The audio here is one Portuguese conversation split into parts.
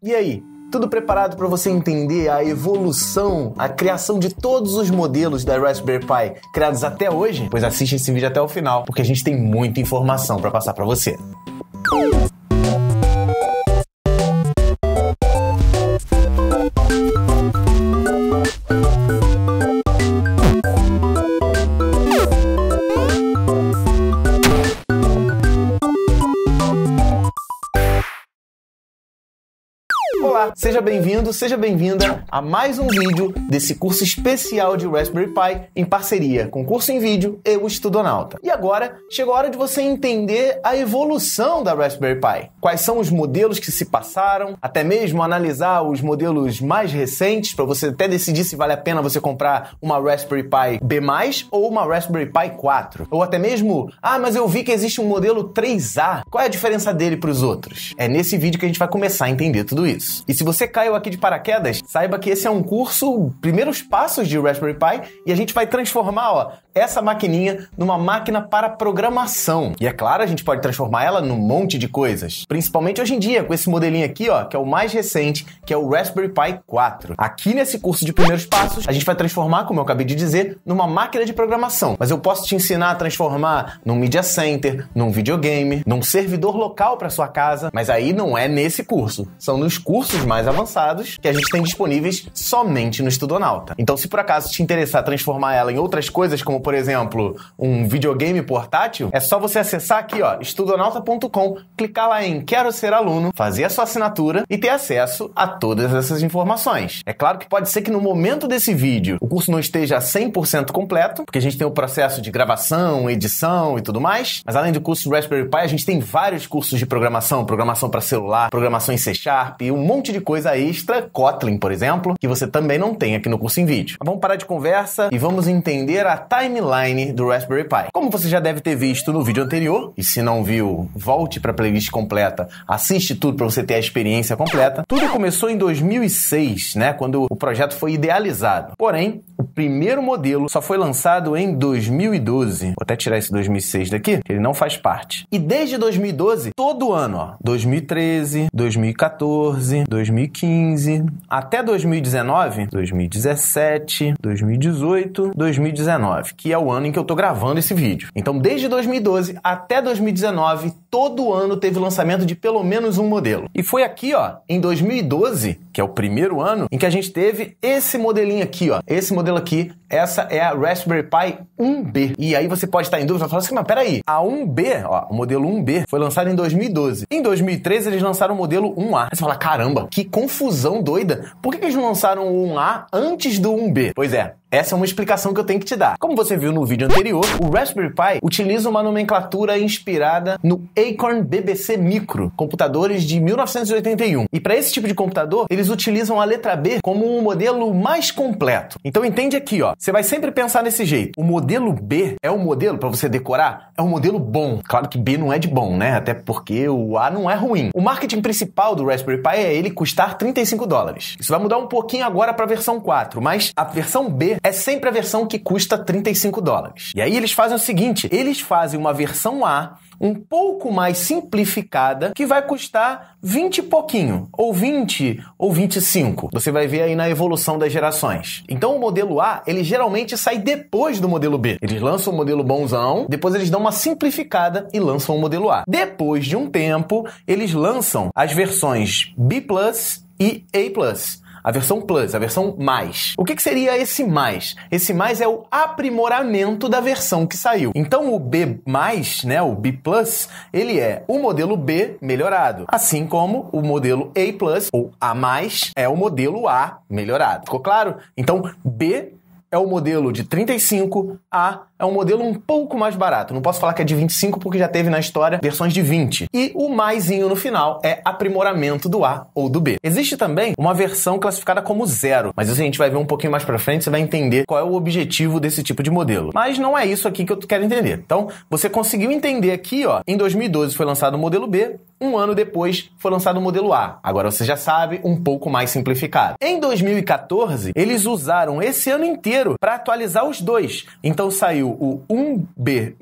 E aí? Tudo preparado para você entender a evolução, a criação de todos os modelos da Raspberry Pi criados até hoje? Pois assiste esse vídeo até o final, porque a gente tem muita informação para passar para você. Seja bem-vindo, seja bem-vinda a mais um vídeo desse curso especial de Raspberry Pi em parceria com o curso em vídeo e o Estudonauta. E agora chegou a hora de você entender a evolução da Raspberry Pi. Quais são os modelos que se passaram, até mesmo analisar os modelos mais recentes para você até decidir se vale a pena você comprar uma Raspberry Pi B+ ou uma Raspberry Pi 4, ou até mesmo, ah, mas eu vi que existe um modelo 3A. Qual é a diferença dele para os outros? É nesse vídeo que a gente vai começar a entender tudo isso. E se você você caiu aqui de paraquedas, saiba que esse é um curso Primeiros Passos de Raspberry Pi e a gente vai transformar ó, essa maquininha numa máquina para programação. E é claro, a gente pode transformar ela num monte de coisas. Principalmente hoje em dia, com esse modelinho aqui, ó, que é o mais recente, que é o Raspberry Pi 4. Aqui nesse curso de Primeiros Passos, a gente vai transformar, como eu acabei de dizer, numa máquina de programação. Mas eu posso te ensinar a transformar num media center, num videogame, num servidor local para sua casa, mas aí não é nesse curso. São nos cursos mais avançados que a gente tem disponíveis somente no Estudonauta. Então, se por acaso te interessar transformar ela em outras coisas, como por exemplo um videogame portátil, é só você acessar aqui, ó, estudonauta.com, clicar lá em Quero Ser Aluno, fazer a sua assinatura e ter acesso a todas essas informações. É claro que pode ser que no momento desse vídeo o curso não esteja 100% completo, porque a gente tem o processo de gravação, edição e tudo mais, mas além do curso Raspberry Pi, a gente tem vários cursos de programação, programação para celular, programação em C Sharp, um monte de coisa coisa extra, Kotlin, por exemplo, que você também não tem aqui no curso em vídeo. Mas vamos parar de conversa e vamos entender a timeline do Raspberry Pi. Como você já deve ter visto no vídeo anterior, e se não viu, volte para a playlist completa, assiste tudo para você ter a experiência completa. Tudo começou em 2006, né, quando o projeto foi idealizado. Porém, o primeiro modelo só foi lançado em 2012. Vou até tirar esse 2006 daqui, que ele não faz parte. E desde 2012, todo ano, ó, 2013, 2014, 2015, 2015 até 2019, 2017, 2018, 2019, que é o ano em que eu tô gravando esse vídeo. Então, desde 2012 até 2019, todo ano teve lançamento de pelo menos um modelo. E foi aqui, ó, em 2012, que é o primeiro ano em que a gente teve esse modelinho aqui, ó. Esse modelo aqui, essa é a Raspberry Pi 1B. E aí você pode estar em dúvida, falar assim, mas peraí, a 1B, ó, o modelo 1B foi lançado em 2012. Em 2013 eles lançaram o modelo 1A. Aí você fala, caramba, que confusão doida. Por que eles não lançaram o 1A antes do 1B? Pois é, essa é uma explicação que eu tenho que te dar. Como você viu no vídeo anterior, o Raspberry Pi utiliza uma nomenclatura inspirada no Acorn BBC Micro, computadores de 1981. E para esse tipo de computador, eles eles utilizam a letra B como um modelo mais completo. Então entende aqui, ó. Você vai sempre pensar nesse jeito. O modelo B é o modelo para você decorar, é um modelo bom. Claro que B não é de bom, né? Até porque o A não é ruim. O marketing principal do Raspberry Pi é ele custar 35 dólares. Isso vai mudar um pouquinho agora para a versão 4, mas a versão B é sempre a versão que custa 35 dólares. E aí eles fazem o seguinte, eles fazem uma versão A um pouco mais simplificada que vai custar 20 e pouquinho, ou 20 ou 25. Você vai ver aí na evolução das gerações. Então o modelo A, ele geralmente sai depois do modelo B. Eles lançam o modelo bonzão, depois eles dão uma simplificada e lançam o modelo A. Depois de um tempo, eles lançam as versões B+ e A+ a versão Plus, a versão mais. O que, que seria esse mais? Esse mais é o aprimoramento da versão que saiu. Então o B+, né, o B+, ele é o modelo B melhorado, assim como o modelo A+, ou A+, é o modelo A melhorado. Ficou claro? Então B é o modelo de 35, A é um modelo um pouco mais barato. Não posso falar que é de 25 porque já teve na história versões de 20. E o maisinho no final é aprimoramento do A ou do B. Existe também uma versão classificada como zero, mas isso a gente vai ver um pouquinho mais para frente, você vai entender qual é o objetivo desse tipo de modelo. Mas não é isso aqui que eu quero entender. Então, você conseguiu entender aqui, ó, em 2012 foi lançado o modelo B, um ano depois, foi lançado o modelo A. Agora você já sabe, um pouco mais simplificado. Em 2014, eles usaram esse ano inteiro para atualizar os dois. Então saiu o 1B+,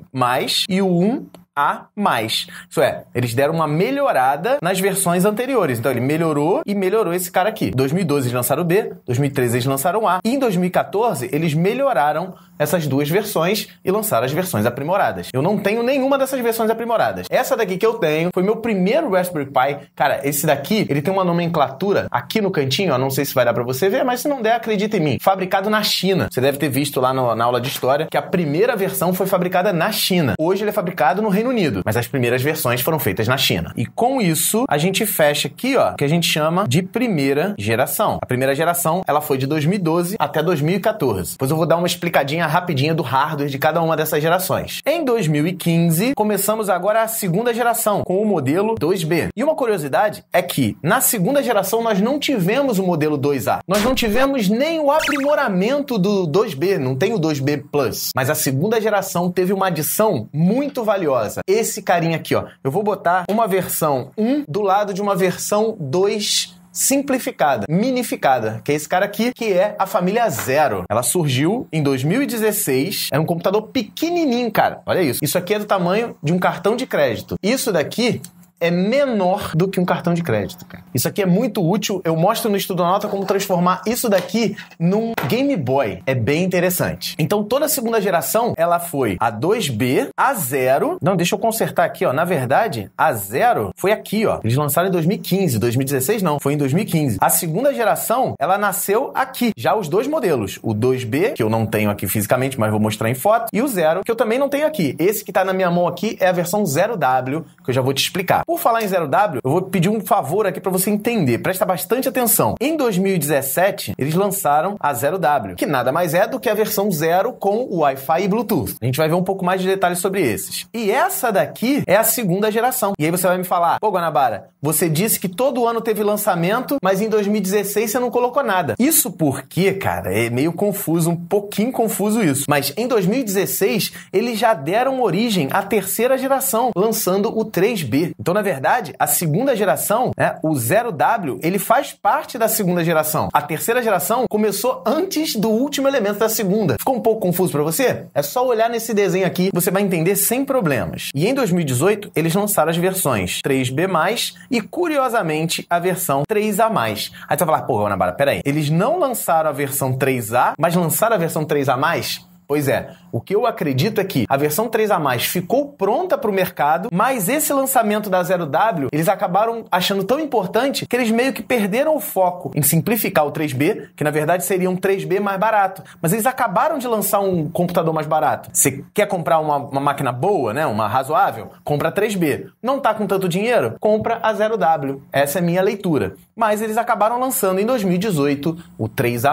e o 1 a mais. Isso é, eles deram uma melhorada nas versões anteriores. Então ele melhorou e melhorou esse cara aqui. 2012 eles lançaram o B, 2013 eles lançaram A. E em 2014 eles melhoraram essas duas versões e lançaram as versões aprimoradas. Eu não tenho nenhuma dessas versões aprimoradas. Essa daqui que eu tenho foi meu primeiro Raspberry Pi. Cara, esse daqui, ele tem uma nomenclatura aqui no cantinho, ó, não sei se vai dar para você ver, mas se não der, acredita em mim. Fabricado na China. Você deve ter visto lá no, na aula de história que a primeira versão foi fabricada na China. Hoje ele é fabricado no Reino Reino Unido, mas as primeiras versões foram feitas na China. E com isso, a gente fecha aqui, ó, que a gente chama de primeira geração. A primeira geração, ela foi de 2012 até 2014. Pois eu vou dar uma explicadinha rapidinha do hardware de cada uma dessas gerações. Em 2015, começamos agora a segunda geração, com o modelo 2B. E uma curiosidade é que na segunda geração nós não tivemos o modelo 2A. Nós não tivemos nem o aprimoramento do 2B, não tem o 2B Plus. Mas a segunda geração teve uma adição muito valiosa esse carinha aqui, ó, eu vou botar uma versão 1 do lado de uma versão 2 simplificada, minificada, que é esse cara aqui, que é a família Zero. Ela surgiu em 2016, é um computador pequenininho, cara. Olha isso. Isso aqui é do tamanho de um cartão de crédito. Isso daqui é menor do que um cartão de crédito, cara. Isso aqui é muito útil. Eu mostro no Estudo Nota como transformar isso daqui num Game Boy. É bem interessante. Então, toda a segunda geração, ela foi a 2B, a 0. Não, deixa eu consertar aqui, ó. Na verdade, a 0 foi aqui, ó. Eles lançaram em 2015. 2016 não, foi em 2015. A segunda geração, ela nasceu aqui. Já os dois modelos, o 2B, que eu não tenho aqui fisicamente, mas vou mostrar em foto, e o 0, que eu também não tenho aqui. Esse que tá na minha mão aqui é a versão 0W, que eu já vou te explicar. Por falar em 0W, eu vou pedir um favor aqui para você entender, presta bastante atenção. Em 2017, eles lançaram a 0W, que nada mais é do que a versão zero com Wi-Fi e Bluetooth. A gente vai ver um pouco mais de detalhes sobre esses. E essa daqui é a segunda geração. E aí você vai me falar, pô, Guanabara, você disse que todo ano teve lançamento, mas em 2016 você não colocou nada. Isso porque, cara, é meio confuso, um pouquinho confuso isso. Mas em 2016, eles já deram origem à terceira geração, lançando o 3B. Então, na verdade, a segunda geração, né, o 0W, ele faz parte da segunda geração. A terceira geração começou antes do último elemento da segunda. Ficou um pouco confuso para você? É só olhar nesse desenho aqui, você vai entender sem problemas. E em 2018, eles lançaram as versões 3B+, e curiosamente, a versão 3A+. Aí você vai falar, porra, Anabara, peraí, eles não lançaram a versão 3A, mas lançaram a versão 3A+? Pois é, o que eu acredito é que a versão 3 a mais ficou pronta para o mercado, mas esse lançamento da 0W, eles acabaram achando tão importante que eles meio que perderam o foco em simplificar o 3B, que na verdade seria um 3B mais barato. Mas eles acabaram de lançar um computador mais barato. Você quer comprar uma, uma máquina boa, né? Uma razoável? Compra a 3B. Não tá com tanto dinheiro? Compra a 0W. Essa é a minha leitura. Mas eles acabaram lançando em 2018 o 3A.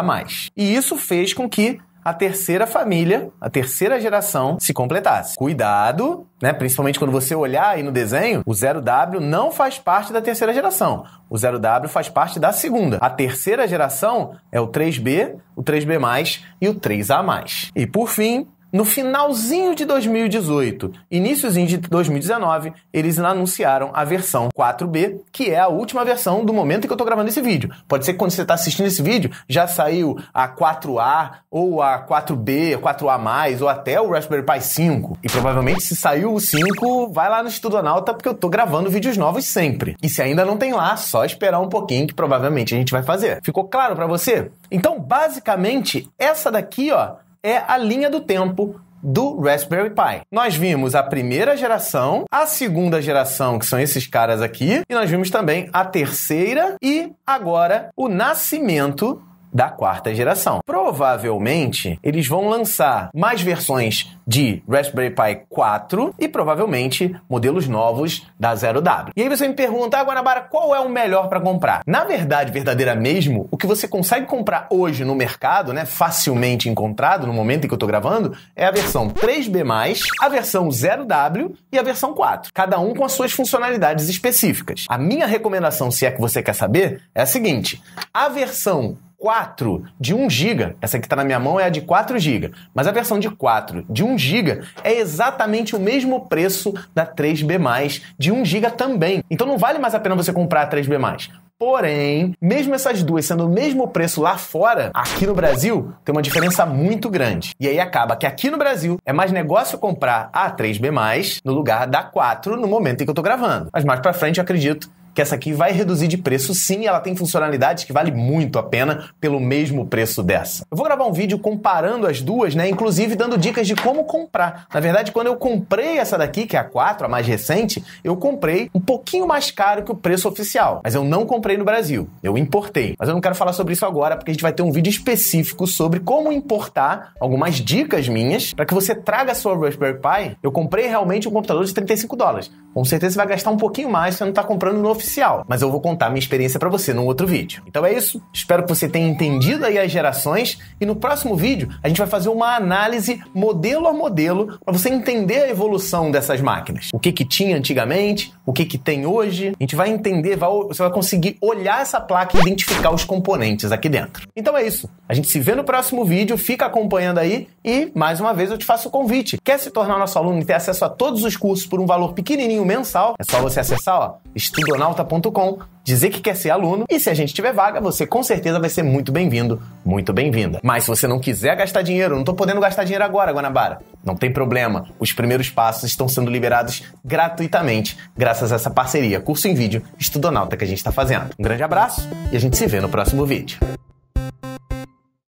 E isso fez com que a terceira família, a terceira geração se completasse. Cuidado, né? Principalmente quando você olhar aí no desenho, o 0W não faz parte da terceira geração. O 0W faz parte da segunda. A terceira geração é o 3B, o 3B+, e o 3A+. E por fim, no finalzinho de 2018, iníciozinho de 2019, eles anunciaram a versão 4B, que é a última versão do momento em que eu estou gravando esse vídeo. Pode ser que quando você está assistindo esse vídeo, já saiu a 4A, ou a 4B, 4A+, ou até o Raspberry Pi 5. E provavelmente se saiu o 5, vai lá no Estudo Anauta, porque eu estou gravando vídeos novos sempre. E se ainda não tem lá, só esperar um pouquinho que provavelmente a gente vai fazer. Ficou claro para você? Então, basicamente, essa daqui, ó, é a linha do tempo do Raspberry Pi. Nós vimos a primeira geração, a segunda geração, que são esses caras aqui, e nós vimos também a terceira e agora o nascimento da quarta geração. Provavelmente eles vão lançar mais versões de Raspberry Pi 4 e provavelmente modelos novos da 0W. E aí você me pergunta, ah, Guanabara, qual é o melhor para comprar? Na verdade, verdadeira mesmo, o que você consegue comprar hoje no mercado, né, facilmente encontrado no momento em que eu tô gravando, é a versão 3B+, a versão 0W e a versão 4, cada um com as suas funcionalidades específicas. A minha recomendação, se é que você quer saber, é a seguinte: a versão 4 de 1 GB, essa que está na minha mão é a de 4 GB, mas a versão de 4 de 1 GB é exatamente o mesmo preço da 3B+, de 1 GB também. Então não vale mais a pena você comprar a 3B+. Porém, mesmo essas duas sendo o mesmo preço lá fora, aqui no Brasil tem uma diferença muito grande. E aí acaba que aqui no Brasil é mais negócio comprar a 3B+, no lugar da 4 no momento em que eu estou gravando. Mas mais para frente eu acredito que essa aqui vai reduzir de preço sim, ela tem funcionalidades que vale muito a pena pelo mesmo preço dessa. Eu vou gravar um vídeo comparando as duas, né, inclusive dando dicas de como comprar. Na verdade, quando eu comprei essa daqui, que é a 4, a mais recente, eu comprei um pouquinho mais caro que o preço oficial, mas eu não comprei no Brasil, eu importei. Mas eu não quero falar sobre isso agora, porque a gente vai ter um vídeo específico sobre como importar algumas dicas minhas para que você traga a sua Raspberry Pi. Eu comprei realmente um computador de 35 dólares. Com certeza você vai gastar um pouquinho mais, se você não está comprando no oficial oficial, mas eu vou contar minha experiência para você num outro vídeo. Então é isso, espero que você tenha entendido aí as gerações e no próximo vídeo a gente vai fazer uma análise modelo a modelo para você entender a evolução dessas máquinas. O que que tinha antigamente, o que que tem hoje. A gente vai entender, vai, você vai conseguir olhar essa placa e identificar os componentes aqui dentro. Então é isso. A gente se vê no próximo vídeo, fica acompanhando aí e mais uma vez eu te faço o convite. Quer se tornar nosso aluno e ter acesso a todos os cursos por um valor pequenininho mensal? É só você acessar, ó, estudonal pauta.com, dizer que quer ser aluno e se a gente tiver vaga, você com certeza vai ser muito bem-vindo, muito bem-vinda. Mas se você não quiser gastar dinheiro, não estou podendo gastar dinheiro agora, Guanabara. Não tem problema, os primeiros passos estão sendo liberados gratuitamente, graças a essa parceria, curso em vídeo, Estudonauta que a gente está fazendo. Um grande abraço e a gente se vê no próximo vídeo.